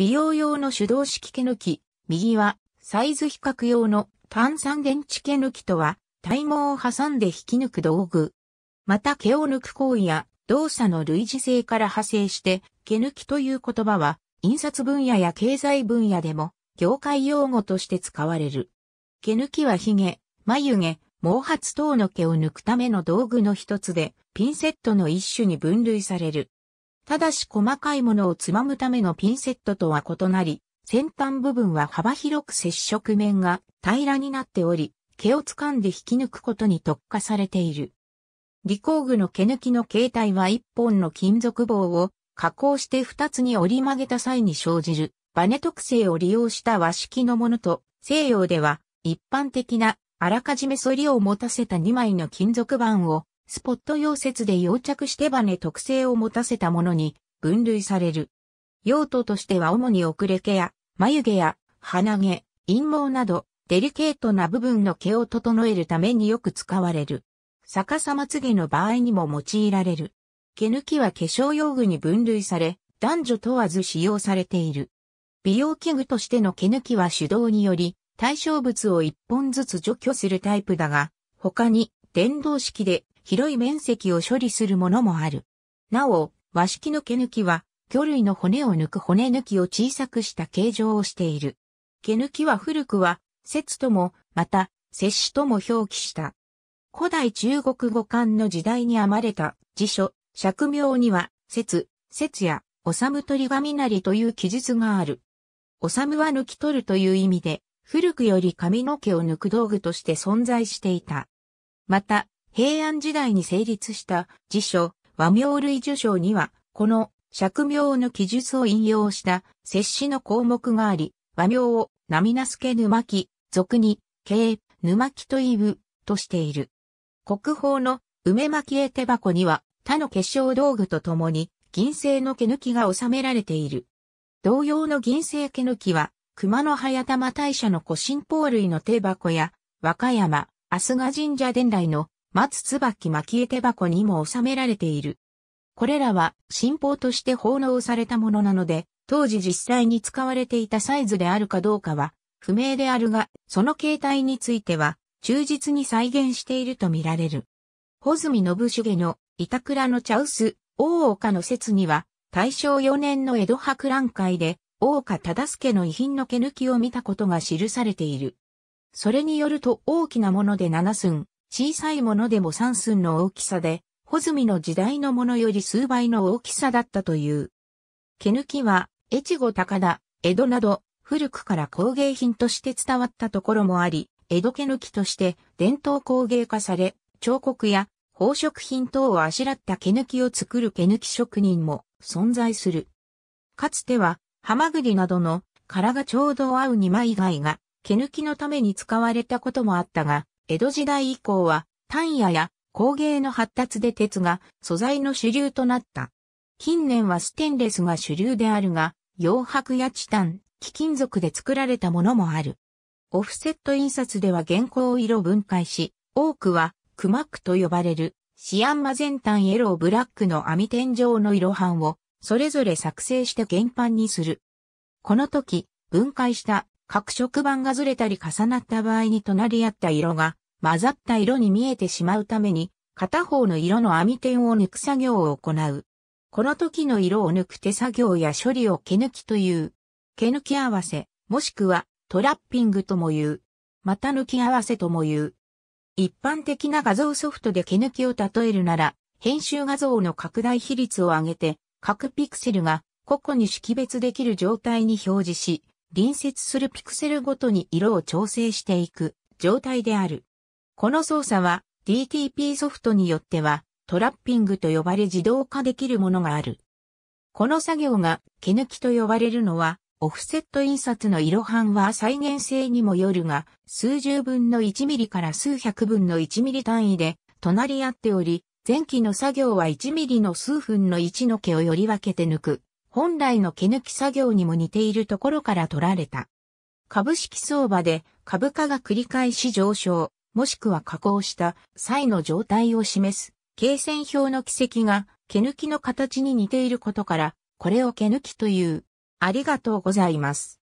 美容用の手動式毛抜き、右はサイズ比較用の炭酸電池毛抜きとは、体毛を挟んで引き抜く道具。また毛を抜く行為や動作の類似性から派生して、毛抜きという言葉は、印刷分野や経済分野でも、業界用語として使われる。毛抜きは髭、眉毛、毛髪等の毛を抜くための道具の一つで、ピンセットの一種に分類される。ただし細かいものをつまむためのピンセットとは異なり、先端部分は幅広く接触面が平らになっており、毛を掴んで引き抜くことに特化されている。理工具の毛抜きの形態は1本の金属棒を加工して2つに折り曲げた際に生じるバネ特性を利用した和式のものと西洋では一般的なあらかじめ反りを持たせた2枚の金属板をスポット溶接で溶着してバネ特性を持たせたものに分類される。用途としては主に遅れ毛や眉毛や鼻毛、陰毛などデリケートな部分の毛を整えるためによく使われる。逆さまつげの場合にも用いられる。毛抜きは化粧用具に分類され、男女問わず使用されている。美容器具としての毛抜きは手動により、対象物を一本ずつ除去するタイプだが、他に電動式で広い面積を処理するものもある。なお、和式の毛抜きは、魚類の骨を抜く骨抜きを小さくした形状をしている。毛抜きは古くは、節とも、また、摂氏とも表記した。古代中国語漢の時代に編まれた辞書、釈名には、節、節や、おさむとりがみなりという記述がある。おさむは抜き取るという意味で、古くより髪の毛を抜く道具として存在していた。また、平安時代に成立した辞書和名類受章には、この釈名の記述を引用した摂氏の項目があり、和名を波名助沼木、俗に、経、沼木と言ぶ、としている。国宝の梅巻絵手箱には、他の化粧道具とともに、銀製の毛抜きが収められている。同様の銀製毛抜きは、熊野早玉大社の古神宝類の手箱や、和歌山、飛鳥神社伝来の松椿蒔絵手箱にも収められている。これらは新法として奉納されたものなので、当時実際に使われていたサイズであるかどうかは不明であるが、その形態については忠実に再現しているとみられる。穂積信繁の板倉の茶臼、大岡の説には、大正4年の江戸博覧会で、大岡忠助の遺品の毛抜きを見たことが記されている。それによると大きなもので7寸、小さいものでも三寸の大きさで、穂積の時代のものより数倍の大きさだったという。毛抜きは、越後高田、江戸など、古くから工芸品として伝わったところもあり、江戸毛抜きとして伝統工芸化され、彫刻や宝飾品等をあしらった毛抜きを作る毛抜き職人も存在する。かつては、ハマグリなどの殻がちょうど合う二枚貝が毛抜きのために使われたこともあったが、江戸時代以降は、単野や工芸の発達で鉄が素材の主流となった。近年はステンレスが主流であるが、洋白やチタン、貴金属で作られたものもある。オフセット印刷では原稿を色分解し、多くはクマックと呼ばれるシアンマ全ンイエローブラックの網天井の色版をそれぞれ作成して原版にする。この時、分解した各色版がずれたり重なった場合に隣り合った色が混ざった色に見えてしまうために、片方の色の網点を抜く作業を行う。この時の色を抜く手作業や処理を毛抜きという。毛抜き合わせ、もしくはトラッピングとも言う。また抜き合わせとも言う。一般的な画像ソフトで毛抜きを例えるなら、編集画像の拡大比率を上げて、各ピクセルが個々に識別できる状態に表示し、隣接するピクセルごとに色を調整していく状態である。この操作は DTP ソフトによってはトラッピングと呼ばれ自動化できるものがある。この作業が毛抜きと呼ばれるのはオフセット印刷の色版は再現性にもよるが数十分の1ミリから数百分の1ミリ単位で隣り合っており前期の作業は1ミリの数分の1の毛をより分けて抜く。本来の毛抜き作業にも似ているところから取られた。株式相場で株価が繰り返し上昇。もしくは加工した際の状態を示す、経線表の軌跡が毛抜きの形に似ていることから、これを毛抜きという。ありがとうございます。